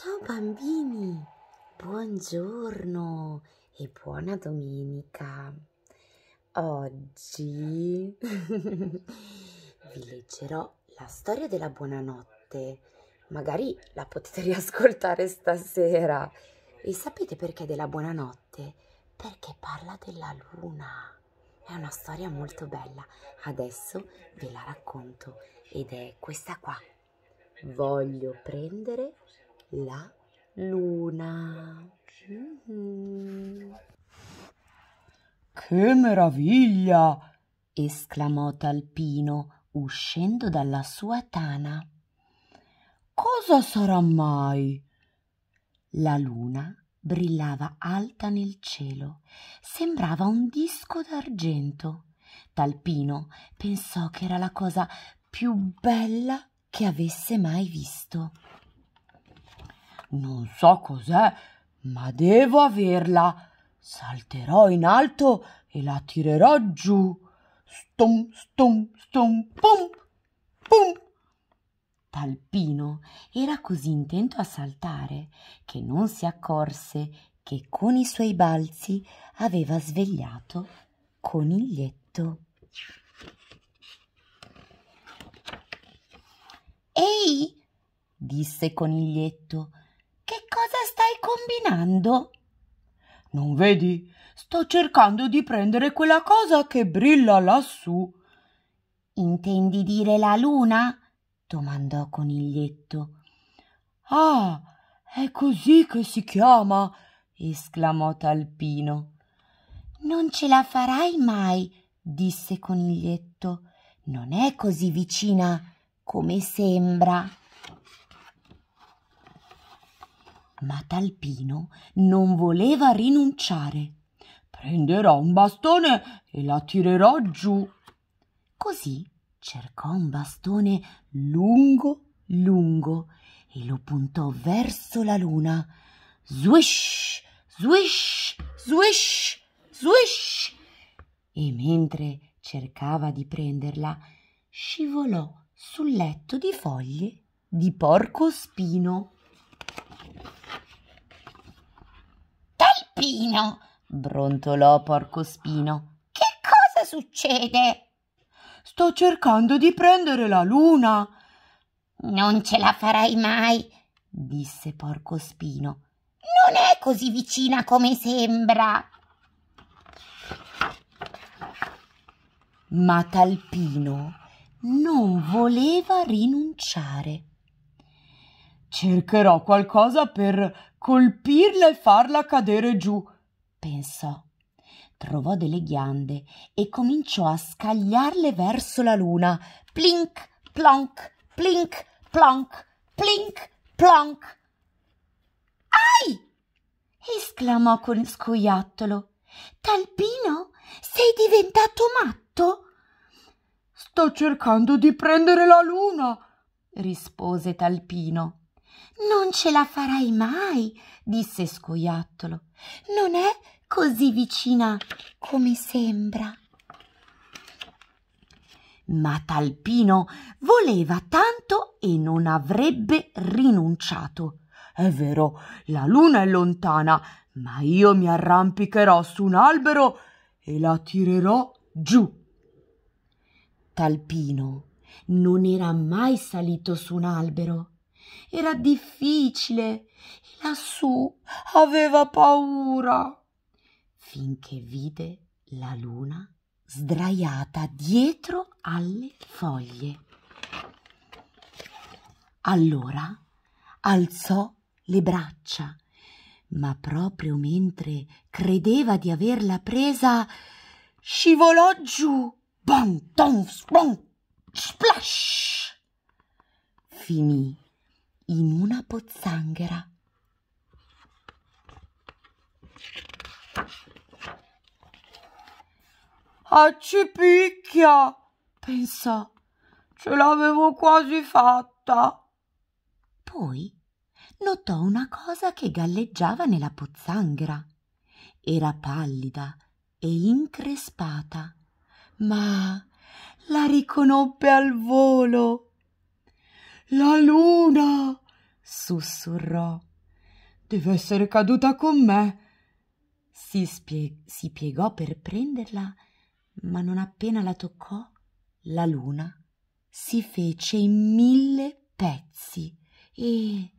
Ciao bambini, buongiorno e buona domenica. Oggi vi leggerò la storia della buonanotte. Magari la potete riascoltare stasera. E sapete perché della buonanotte? Perché parla della luna. È una storia molto bella. Adesso ve la racconto ed è questa qua. Voglio prendere la luna. Che meraviglia! esclamò Talpino uscendo dalla sua tana. Cosa sarà mai? La luna brillava alta nel cielo, sembrava un disco d'argento. Talpino pensò che era la cosa più bella che avesse mai visto non so cos'è, ma devo averla. Salterò in alto e la tirerò giù. Stum, stum, stum, pum, pum. Talpino era così intento a saltare che non si accorse che con i suoi balzi aveva svegliato Coniglietto. Ehi! disse Coniglietto combinando? Non vedi? Sto cercando di prendere quella cosa che brilla lassù. Intendi dire la luna? domandò Coniglietto. Ah, è così che si chiama! esclamò Talpino. Non ce la farai mai, disse Coniglietto. Non è così vicina come sembra. Ma Talpino non voleva rinunciare. Prenderò un bastone e la tirerò giù. Così cercò un bastone lungo, lungo e lo puntò verso la luna. Swish, swish, swish, swish. E mentre cercava di prenderla, scivolò sul letto di foglie di porco spino. Fino, brontolò Porco Spino. Che cosa succede? Sto cercando di prendere la luna. Non ce la farai mai, disse Porco Spino. Non è così vicina come sembra. Ma Talpino non voleva rinunciare. Cercherò qualcosa per colpirla e farla cadere giù, pensò. Trovò delle ghiande e cominciò a scagliarle verso la luna. Plink, plonk, plink, plonk, plink, plonk. Ai! esclamò con scoiattolo. Talpino, sei diventato matto? Sto cercando di prendere la luna, rispose Talpino. Non ce la farai mai, disse Scoiattolo. Non è così vicina come sembra. Ma Talpino voleva tanto e non avrebbe rinunciato. È vero, la luna è lontana, ma io mi arrampicherò su un albero e la tirerò giù. Talpino non era mai salito su un albero era difficile e lassù aveva paura. Finché vide la luna sdraiata dietro alle foglie. Allora alzò le braccia, ma proprio mentre credeva di averla presa, scivolò giù. Bon, don, bon, splash! Finì in una pozzanghera. Accipicchia, ah, pensò, ce l'avevo quasi fatta. Poi notò una cosa che galleggiava nella pozzanghera. Era pallida e increspata, ma la riconobbe al volo. La luna! sussurrò. Deve essere caduta con me. Si, spie- si piegò per prenderla, ma non appena la toccò, la luna si fece in mille pezzi e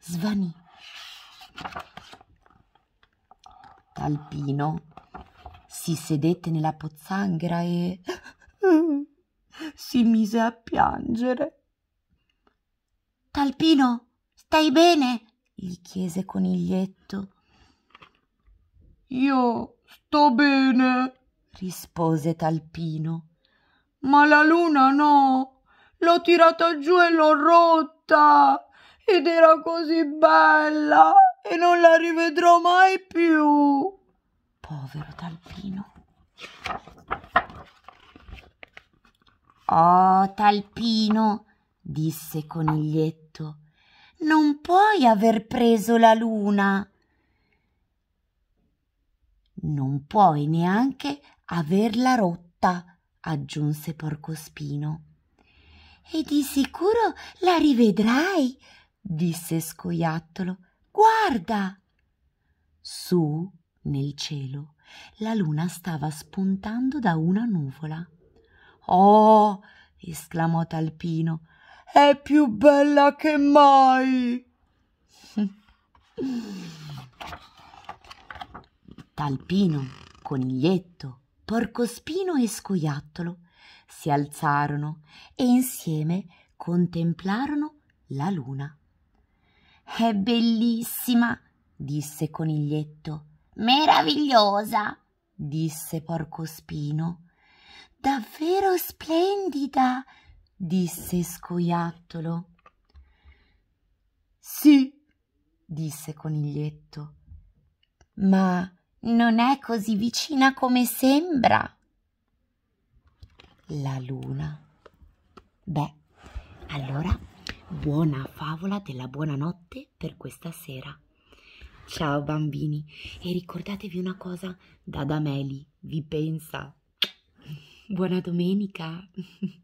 svanì. Talpino si sedette nella pozzanghera e si mise a piangere. Talpino, stai bene? gli chiese Coniglietto. Io sto bene, rispose Talpino. Ma la luna no, l'ho tirata giù e l'ho rotta ed era così bella e non la rivedrò mai più. Povero Talpino. Oh, Talpino, disse Coniglietto, non puoi aver preso la luna. Non puoi neanche averla rotta, aggiunse Porcospino. E di sicuro la rivedrai, disse Scoiattolo. Guarda! Su, nel cielo, la luna stava spuntando da una nuvola. Oh! esclamò Talpino è più bella che mai. Talpino, coniglietto, porcospino e scoiattolo si alzarono e insieme contemplarono la luna. È bellissima, disse coniglietto. Meravigliosa, disse porcospino. Davvero splendida, disse scoiattolo. Sì, disse coniglietto. Ma non è così vicina come sembra. La luna. Beh, allora buona favola della buonanotte per questa sera. Ciao bambini e ricordatevi una cosa, Dadameli vi pensa. Buona domenica!